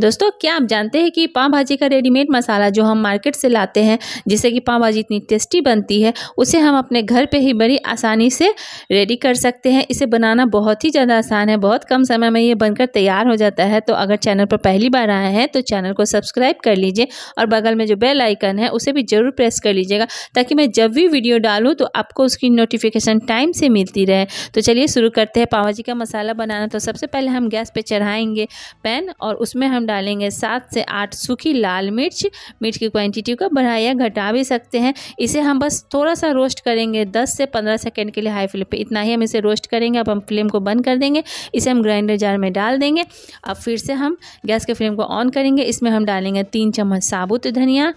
दोस्तों क्या आप जानते हैं कि पाव भाजी का रेडीमेड मसाला जो हम मार्केट से लाते हैं जिससे कि पाव भाजी इतनी टेस्टी बनती है उसे हम अपने घर पे ही बड़ी आसानी से रेडी कर सकते हैं इसे बनाना बहुत ही ज़्यादा आसान है बहुत कम समय में ये बनकर तैयार हो जाता है तो अगर चैनल पर पहली बार आए हैं तो चैनल को सब्सक्राइब कर लीजिए और बगल में जो बेल आइकन है उसे भी ज़रूर प्रेस कर लीजिएगा ताकि मैं जब भी वीडियो डालूँ तो आपको उसकी नोटिफिकेशन टाइम से मिलती रहे तो चलिए शुरू करते हैं पाव भाजी का मसाला बनाना तो सबसे पहले हम गैस पर चढ़ाएँगे पैन और उसमें हम डालेंगे सात से आठ सूखी लाल मिर्च मिर्च की क्वांटिटी को बढ़ा या घटा भी सकते हैं इसे हम बस थोड़ा सा रोस्ट करेंगे दस से पंद्रह सेकेंड के लिए हाई फ्लेम पर इतना ही हम इसे रोस्ट करेंगे अब हम फ्लेम को बंद कर देंगे इसे हम ग्राइंडर जार में डाल देंगे अब फिर से हम गैस के फ्लेम को ऑन करेंगे इसमें हम डालेंगे तीन चम्मच साबुत धनिया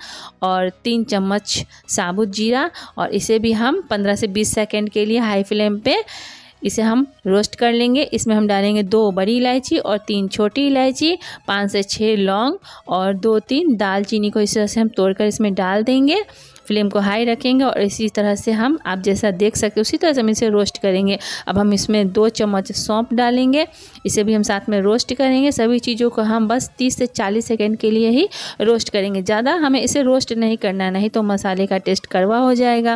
और तीन चम्मच साबुत जीरा और इसे भी हम पंद्रह से बीस सेकेंड के लिए हाई फ्लेम पर इसे हम रोस्ट कर लेंगे इसमें हम डालेंगे दो बड़ी इलायची और तीन छोटी इलायची पाँच से छः लौंग और दो तीन दालचीनी को इस तरह से हम तोड़कर इसमें डाल देंगे फ्लेम को हाई रखेंगे और इसी तरह से हम आप जैसा देख सकते उसी तरह से हम इसे रोस्ट करेंगे अब हम इसमें दो चम्मच सौंप डालेंगे इसे भी हम साथ में रोस्ट करेंगे सभी चीज़ों को हम बस तीस से चालीस सेकेंड के लिए ही रोस्ट करेंगे ज़्यादा हमें इसे रोस्ट नहीं करना नहीं तो मसाले का टेस्ट कड़वा हो जाएगा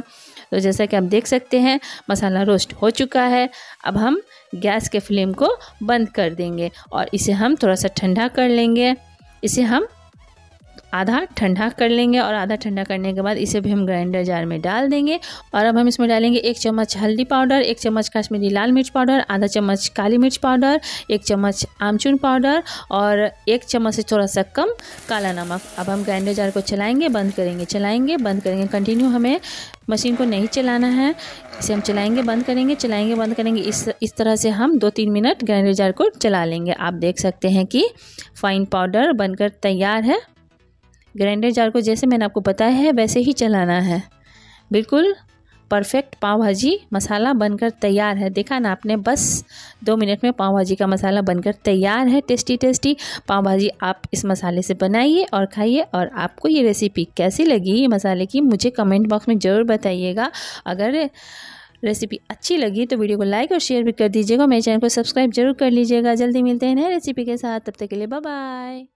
तो जैसा कि आप देख सकते हैं मसाला रोस्ट हो चुका है अब हम गैस के फ्लेम को बंद कर देंगे और इसे हम थोड़ा सा ठंडा कर लेंगे इसे हम आधा ठंडा कर लेंगे और आधा ठंडा करने के बाद इसे भी हम ग्राइंडर जार में डाल देंगे और अब हम इसमें डालेंगे एक चम्मच हल्दी पाउडर एक चम्मच कश्मीरी लाल मिर्च पाउडर आधा चम्मच काली मिर्च पाउडर एक चम्मच आमचून पाउडर और एक चम्मच से थोड़ा सा कम काला नमक अब हम ग्राइंडर जार को चलाएँगे बंद करेंगे चलाएँगे बंद करेंगे कंटिन्यू हमें मशीन को नहीं चलाना है इसे हम चलाएंगे बंद करेंगे चलाएंगे बंद करेंगे इस इस तरह से हम दो तीन मिनट ग्राइंडर जार को चला लेंगे आप देख सकते हैं कि फाइन पाउडर बनकर तैयार है ग्राइंडर जार को जैसे मैंने आपको बताया है वैसे ही चलाना है बिल्कुल परफेक्ट पाव भाजी मसाला बनकर तैयार है देखा ना आपने बस दो मिनट में पाव भाजी का मसाला बनकर तैयार है टेस्टी टेस्टी पाव भाजी आप इस मसाले से बनाइए और खाइए और आपको ये रेसिपी कैसी लगी ये मसाले की मुझे कमेंट बॉक्स में ज़रूर बताइएगा अगर रेसिपी अच्छी लगी तो वीडियो को लाइक और शेयर भी कर दीजिएगा मेरे चैनल को सब्सक्राइब जरूर कर लीजिएगा जल्दी मिलते हैं नए रेसिपी के साथ तब तक के लिए बाय